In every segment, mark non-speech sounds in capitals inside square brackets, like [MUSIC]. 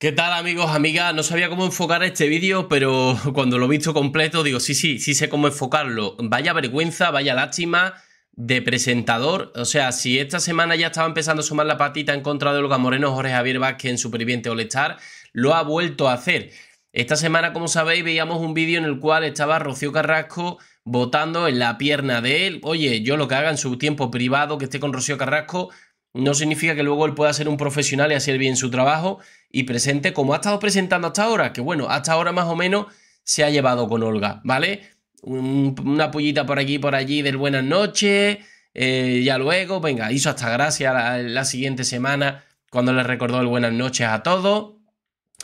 ¿Qué tal amigos, amigas? No sabía cómo enfocar este vídeo, pero [LAUGHS] cuando lo he visto completo digo, sí, sí, sí sé cómo enfocarlo. Vaya vergüenza, vaya lástima de presentador. O sea, si esta semana ya estaba empezando a sumar la patita en contra de Olga Moreno, Jorge Javier Vázquez en Superviviente OLESTAR, lo ha vuelto a hacer. Esta semana, como sabéis, veíamos un vídeo en el cual estaba Rocío Carrasco votando en la pierna de él. Oye, yo lo que haga en su tiempo privado, que esté con Rocío Carrasco, no significa que luego él pueda ser un profesional y hacer bien su trabajo y presente como ha estado presentando hasta ahora, que bueno, hasta ahora más o menos se ha llevado con Olga, ¿vale? una pollita por aquí, por allí del buenas noches, eh, ya luego, venga, hizo hasta gracia la, siguiente semana cuando le recordó el buenas noches a todos.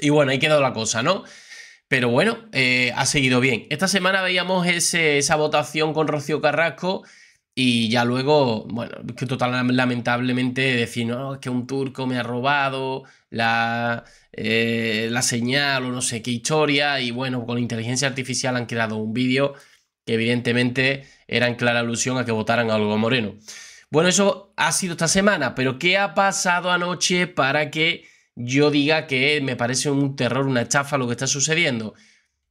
Y bueno, ahí quedó la cosa, ¿no? Pero bueno, eh, ha seguido bien. Esta semana veíamos esa votación con Rocío Carrasco y ya luego, bueno, que total, lamentablemente decir, es que un turco me ha robado la, eh, la señal o no sé qué historia. Y bueno, con inteligencia artificial han creado un vídeo que evidentemente era en clara alusión a que votaran a Moreno. Bueno, eso ha sido esta semana, pero ¿qué ha pasado anoche para que yo diga que me parece un terror, una chafa lo que está sucediendo?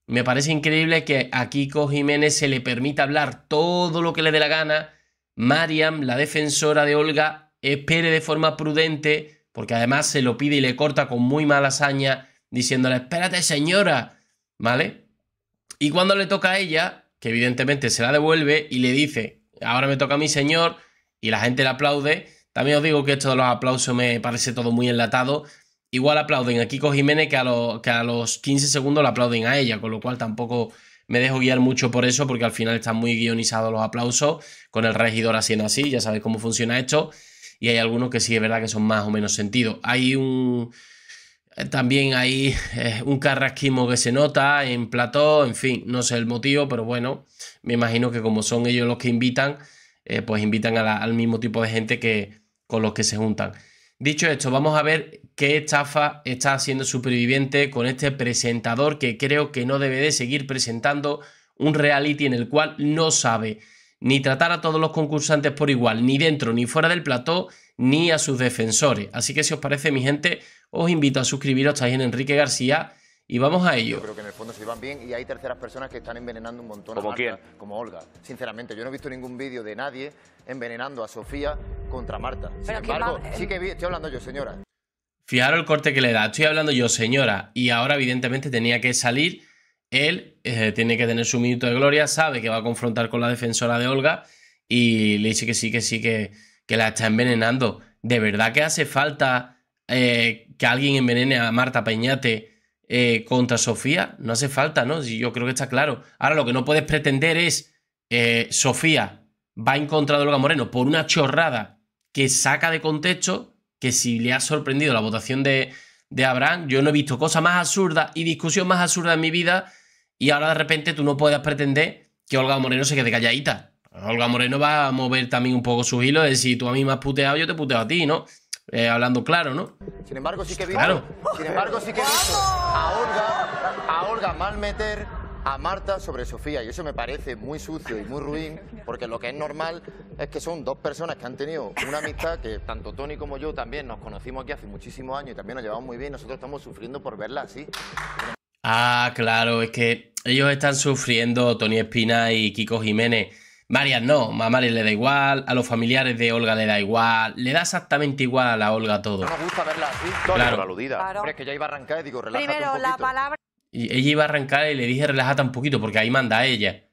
Me parece increíble que a Kiko Jiménez se le permita hablar todo lo que le dé la gana. Mariam, la defensora de Olga, espere de forma prudente, porque además se lo pide y le corta con muy mala hazaña, diciéndole, espérate señora, ¿vale? Y cuando le toca a ella, que evidentemente se la devuelve y le dice, ahora me toca a mi señor, y la gente le aplaude. También os digo que esto de los aplausos me parece todo muy enlatado, igual aplauden a Kiko Jiménez que a, que a los 15 segundos le aplauden a ella, con lo cual tampoco me dejo guiar mucho por eso, porque al final están muy guionizados los aplausos, con el regidor haciendo así, ya sabéis cómo funciona esto, y hay algunos que sí es verdad que son más o menos sentidos. Hay un... Eh, también hay eh, un carrasquismo que se nota en plató, en fin, no sé el motivo, pero bueno, me imagino que como son ellos los que invitan, eh, pues invitan al mismo tipo de gente que con los que se juntan. Dicho esto, vamos a ver qué estafa está haciendo Superviviente con este presentador que creo que no debe de seguir presentando un reality en el cual no sabe ni tratar a todos los concursantes por igual, ni dentro ni fuera del plató, ni a sus defensores. Así que si os parece, mi gente, os invito a suscribiros, a Enrique García y vamos a ello. Yo creo que en el fondo se iban bien y hay terceras personas que están envenenando un montón. ¿Como quién? Como Olga. Sinceramente, yo no he visto ningún vídeo de nadie envenenando a Sofía contra Marta. Sin embargo, sí que vi... estoy hablando yo, señora. Fijaros el corte que le da. Estoy hablando yo, señora. Y ahora, evidentemente, tenía que salir. Él eh, tiene que tener su minuto de gloria, sabe que va a confrontar con la defensora de Olga y le dice que sí, que sí, que, que la está envenenando. ¿De verdad que hace falta eh, que alguien envenene a Marta Peñate? Eh, contra Sofía, no hace falta, ¿no? Yo creo que está claro. Ahora lo que no puedes pretender es, eh, Sofía va en contra de Olga Moreno por una chorrada que saca de contexto, que si le ha sorprendido la votación de, de Abraham, yo no he visto cosa más absurda y discusión más absurda en mi vida, y ahora de repente tú no puedes pretender que Olga Moreno se quede calladita. Olga Moreno va a mover también un poco sus hilos de si tú a mí me has puteado, yo te puteo a ti, ¿no? Eh, hablando claro, ¿no? Sin embargo, sí que vi. Claro. Sin embargo, sí que a Olga, a Olga meter a Marta sobre Sofía. Y eso me parece muy sucio y muy ruin, porque lo que es normal es que son dos personas que han tenido una amistad que tanto Tony como yo también nos conocimos aquí hace muchísimos años y también nos llevamos muy bien. Nosotros estamos sufriendo por verla así. Ah, claro, es que ellos están sufriendo, Tony Espina y Kiko Jiménez Marian no, a Marian le da igual, a los familiares de Olga le da igual, le da exactamente igual a la Olga todo. No me gusta verla así, claro. aludida. Claro. es que ella iba a arrancar y digo, relájate Primero, la palabra... Y ella iba a arrancar y le dije, relájate un poquito, porque ahí manda ella.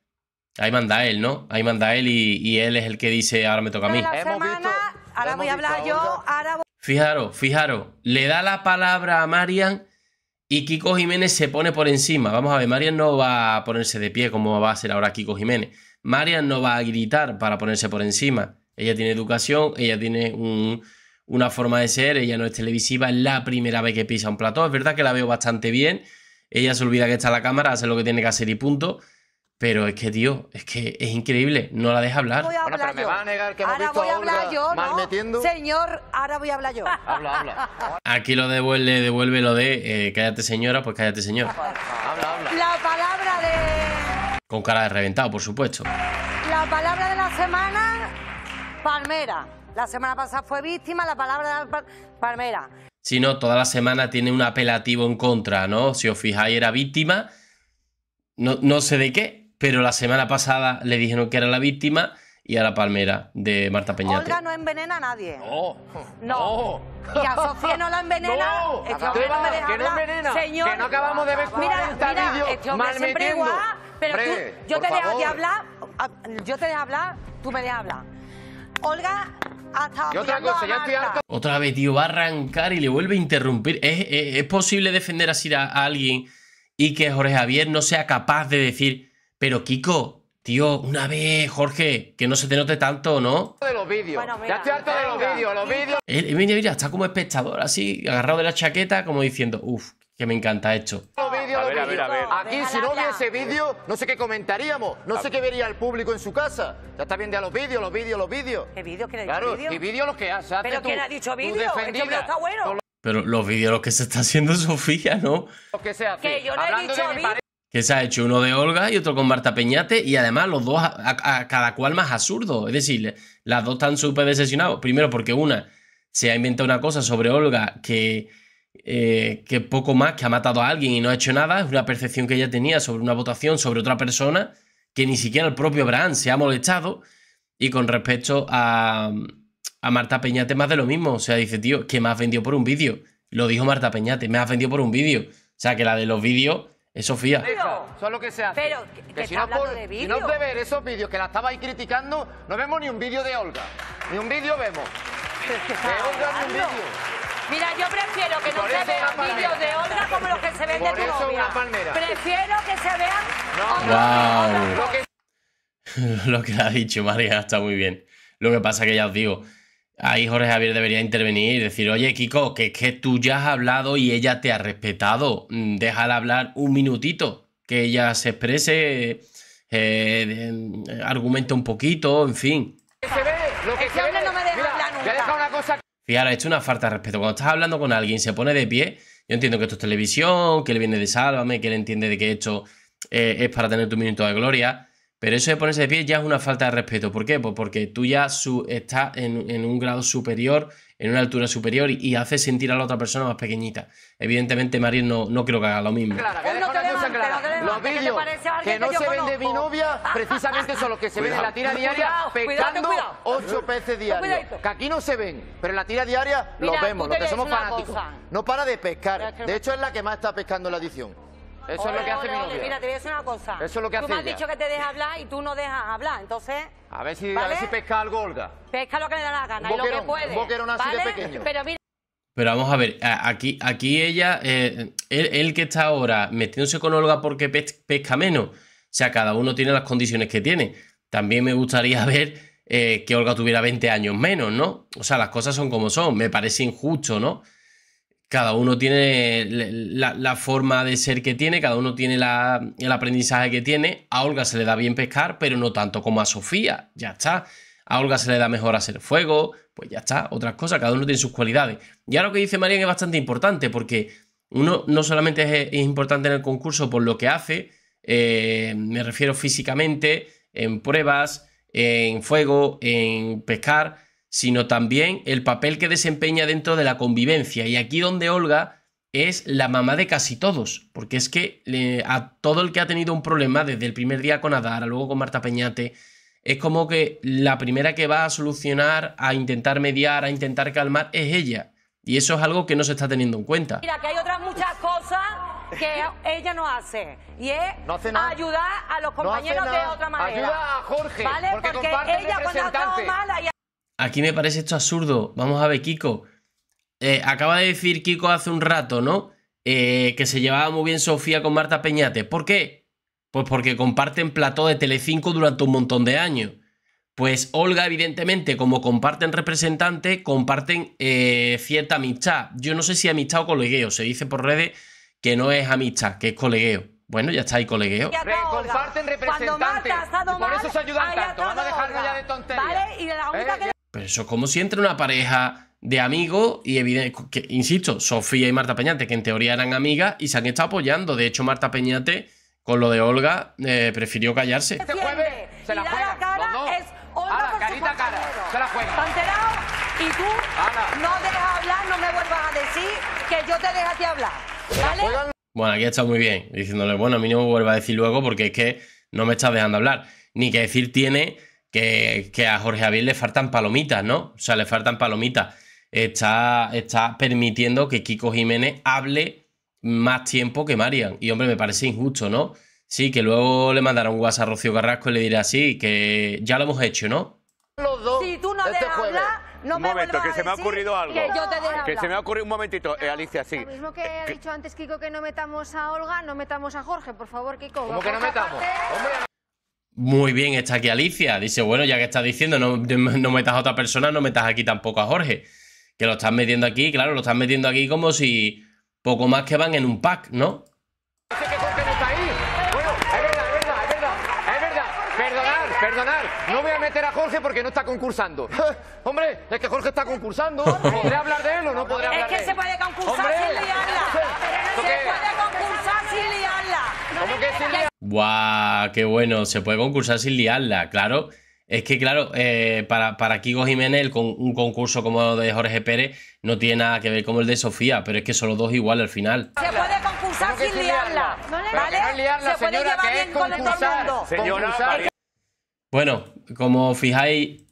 Ahí manda él, ¿no? Ahí manda él y, él es el que dice, ahora me toca a mí. La semana, ahora voy a hablar yo, ahora Fijaros, fijaros, le da la palabra a Marian y Kiko Jiménez se pone por encima. Vamos a ver, Marian no va a ponerse de pie como va a ser ahora Kiko Jiménez. Marian no va a gritar para ponerse por encima. Ella tiene educación, ella tiene una forma de ser, ella no es televisiva, es la primera vez que pisa un plató. Es verdad que la veo bastante bien. Ella se olvida que está la cámara, hace lo que tiene que hacer y punto. Pero es que, tío, es que es increíble, no la deja hablar. Voy a ahora voy a, hablar yo, Señor, ahora voy a hablar yo. habla, habla. [LAUGHS] Aquí lo devuelve, devuelve lo de eh, cállate señora, pues cállate señor. La palabra de... Con cara de reventado, por supuesto. La palabra de la semana, palmera. La semana pasada fue víctima, la palabra de la palmera. Si no, toda la semana tiene un apelativo en contra, ¿no? Si os fijáis, era víctima, no, no sé de qué, pero la semana pasada le dijeron que era la víctima y a la palmera de Marta Peñate. Olga no envenena a nadie. No. No. Que a Sofía no la envenena. Este hombre no me deja que no envenena. Señor. Que no acabamos de ver mira, mira, este hombre siempre igual. Pero tú, yo te dejo de hablar, ah, yo te dejo hablar, tú me dejas hablar. Olga otra Otra vez, tío, va a arrancar y le vuelve a interrumpir. ¿Es, posible defender así a, alguien y que Jorge Javier no sea capaz de decir, pero Kiko, tío, una vez, Jorge, que no se te note tanto, ¿no? De los vídeos. ya estoy harto de los vídeos, los vídeos. mira, mira, está como espectador, así, agarrado de la chaqueta, como diciendo, uff, que me encanta esto. Aquí, si no hubiese vídeo, no sé qué comentaríamos, no sé qué vería el público en su casa. Ya está viendo de a los vídeos, los vídeos, los vídeos. ¿Qué vídeos? qué Claro, y vídeos los que hace. ¿Pero quién ha dicho vídeo? está bueno. Pero los vídeos los que se está haciendo [LAUGHS] Sofía, ¿no? lo que se Que yo no he dicho vídeo. Que se ha hecho uno de Olga y otro con Marta Peñate y además los dos a, cada cual más absurdo. Es decir, las dos están súper decepcionadas. Primero porque una se ha inventado una cosa sobre Olga que eh, que poco más, que ha matado a alguien y no ha hecho nada, es una percepción que ella tenía sobre una votación sobre otra persona que ni siquiera el propio Abraham se ha molestado. Y con respecto a, a Marta Peñate, más de lo mismo. O sea, dice, tío, que me has vendido por un vídeo. Lo dijo Marta Peñate, me has vendido por un vídeo. O sea, que la de los vídeos es Sofía. Pero, eso es lo que se hace. Pero, que, si, no por, de no ver esos vídeos que la estabais criticando, no vemos ni un vídeo de Olga. Ni un vídeo vemos. de Olga ni un vídeo. Mira, yo prefiero que no se vean vídeos de Olga como los que se ven de tu Prefiero que se vean. [LAUGHS] Lo que... lo ha dicho María está muy bien. Lo que pasa que ya os digo, ahí Jorge Javier debería intervenir y decir, oye Kiko, que es que tú ya has hablado y ella te ha respetado. Mm, déjala hablar un minutito, que ella se exprese, eh, argumente un poquito, en fin. Que se ve, lo que, se ve, no me deja hablar nunca. Fijaros, esto es una falta de respeto. Cuando estás hablando con alguien se pone de pie, yo entiendo que esto es televisión, que le viene de sálvame, que él entiende de que esto eh, es para tener tu minuto de gloria. Pero eso de ponerse de pie ya es una falta de respeto. ¿Por qué? Pues porque tú ya su, estás en un grado superior en una altura superior y, hace sentir a la otra persona más pequeñita. Evidentemente, Mariel no, no creo que haga lo mismo. los vídeos que, que no se ven de mi novia, [LAUGHS] precisamente son los que se ven en la tira diaria, pescando ocho peces diarios. Que aquí no se ven, pero en la tira diaria los vemos, los que somos fanáticos. No para de pescar. De hecho, es la que más está pescando en la edición. Eso es lo que hace mi novia. Mira, te voy a decir una cosa. Eso es lo que tú Tú me has dicho que te deja hablar y tú no dejas hablar, entonces... A ver si, a ver si pesca algo, Olga. Pesca lo que le da la gana y lo que puede. Un boquerón así de pequeño. Pero vamos a ver, aquí, aquí ella, eh, él, que está ahora metiéndose con Olga porque pesca menos. O sea, cada uno tiene las condiciones que tiene. También me gustaría [LAUGHS] ver eh, que Olga tuviera 20 años menos, ¿no? O sea, las cosas son como son. Me parece injusto, ¿no? cada uno tiene la, forma de ser que tiene, cada uno tiene el aprendizaje que tiene. A Olga se le da bien pescar, pero no tanto como a Sofía, ya está. A Olga se le da mejor hacer fuego, pues ya está, otras cosas, cada uno tiene sus cualidades. Y ahora lo que dice Marian es bastante importante, porque uno no solamente es, importante en el concurso por lo que hace, eh, me refiero físicamente, en pruebas, en fuego, en pescar, sino también el papel que desempeña dentro de la convivencia. Y aquí donde Olga es la mamá de casi todos, porque es que a todo el que ha tenido un problema desde el primer día con Adara, luego con Marta Peñate, es como que la primera que va a solucionar, a intentar mediar, a intentar calmar, es ella. Y eso es algo que no se está teniendo en cuenta. Mira, que hay otras muchas cosas que ella no hace. Y es ayudar a los compañeros de otra manera. Ayuda a Jorge. ¿Vale? Porque, ella cuando ha estado mala... Aquí me parece esto absurdo. Vamos a ver, Kiko. Eh, acaba de decir Kiko hace un rato, ¿no? Eh, que se llevaba muy bien Sofía con Marta Peñate. ¿Por qué? Pues porque comparten plató de Telecinco durante un montón de años. Pues Olga, evidentemente, como comparten representante, comparten eh, cierta amistad. Yo no sé si amistad o colegueo. Se dice por redes que no es amistad, que es colegueo. Bueno, ya está ahí colegueo. comparten representante. por eso se ayudan tanto. Vamos a dejarlo ya de tonterías. ¿Vale? Y la que pero eso es como si entre una pareja de amigos y que, insisto, Sofía y Marta Peñate, que en teoría eran amigas y se han estado apoyando. De hecho, Marta Peñate, con lo de Olga, eh, prefirió callarse. Este se la cara Es Olga carita se la juega. y tú no dejas hablar, no me vuelvas a decir que yo te dejo hablar, Bueno, aquí ha estado muy bien, diciéndole, bueno, a mí no me vuelva a decir luego porque es que no me estás dejando hablar. Ni que decir tiene que, a Jorge Javier le faltan palomitas, ¿no? O sea, le faltan palomitas. Está, está permitiendo que Kiko Jiménez hable más tiempo que Marian. Y hombre, me parece injusto, ¿no? Sí, que luego le mandará un WhatsApp a Rocío Carrasco y le dirá, así, que ya lo hemos hecho, ¿no? Los dos. Si tú no este dejas hablar, no un me momento, que se me ha ocurrido algo. Que, yo te que se me ha ocurrido un momentito, Alicia, sí. Lo mismo que he dicho antes Kiko que no metamos a Olga, no metamos a Jorge, por favor, Kiko. ¿Cómo que no metamos? Hombre, muy bien, está aquí Alicia. Dice, bueno, ya que estás diciendo, no, metas a otra persona, no metas aquí tampoco a Jorge. Que lo estás metiendo aquí, claro, lo estás metiendo aquí como si poco más que van en un pack, ¿no? perdonar, no voy a meter a Jorge porque no está concursando. [LAUGHS] Hombre, es que Jorge está concursando. [LAUGHS] ¿Podré hablar de él o no podré hablar de él? Es que se puede concursar sin liarla. se puede concursar sin liarla. ¿Cómo ¡Guau! ¡Qué bueno! Se puede concursar sin liarla, claro. Es que, claro, eh, para, para Kiko Jiménez, un concurso como el de Jorge Pérez no tiene nada que ver con el de Sofía, pero es que son los dos igual al final. Se puede concursar sin liarla. ¿Vale? Se puede bien con bueno, como fijáis,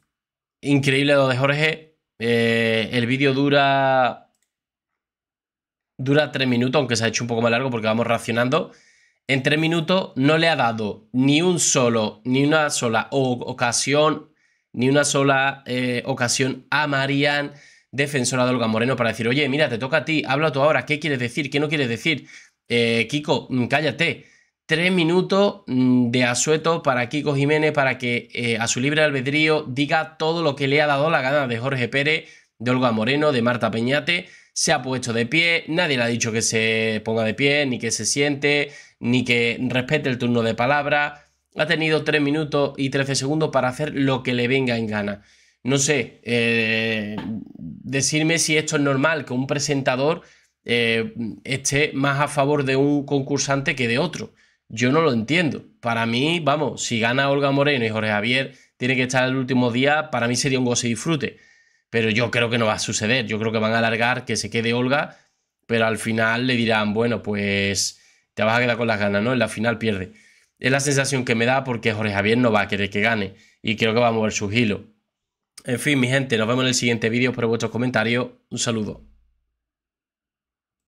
increíble lo de Jorge. Eh, el vídeo dura. Dura tres minutos, aunque se ha hecho un poco más largo porque vamos reaccionando en tres minutos no le ha dado ni un solo, ni una sola ocasión, ni una sola eh, ocasión a Marian, defensora de Olga Moreno, para decir, oye, mira, te toca a ti, habla tú ahora, ¿qué quieres decir? ¿Qué no quieres decir? Eh, Kiko, mm, cállate. Tres minutos mm, de asueto para Kiko Jiménez para que eh, a su libre albedrío diga todo lo que le ha dado la gana de Jorge Pérez, de Olga Moreno, de Marta Peñate se ha puesto de pie, nadie le ha dicho que se ponga de pie, ni que se siente, ni que respete el turno de palabra. Ha tenido 3 minutos y 13 segundos para hacer lo que le venga en gana. No sé, eh, decirme si esto es normal, que un presentador eh, esté más a favor de un concursante que de otro. Yo no lo entiendo. Para mí, vamos, si gana Olga Moreno y Jorge Javier, tiene que estar el último día, para mí sería un goce y disfrute. Pero yo creo que no va a suceder. Yo creo que van a alargar que se quede Olga, pero al final le dirán, bueno, pues te vas a quedar con las ganas, ¿no? En la final pierde. Es la sensación que me da porque Jorge Javier no va a querer que gane y creo que va a mover su hilos. En fin, mi gente, nos vemos en el siguiente vídeo. Espero vuestros comentarios. Un saludo.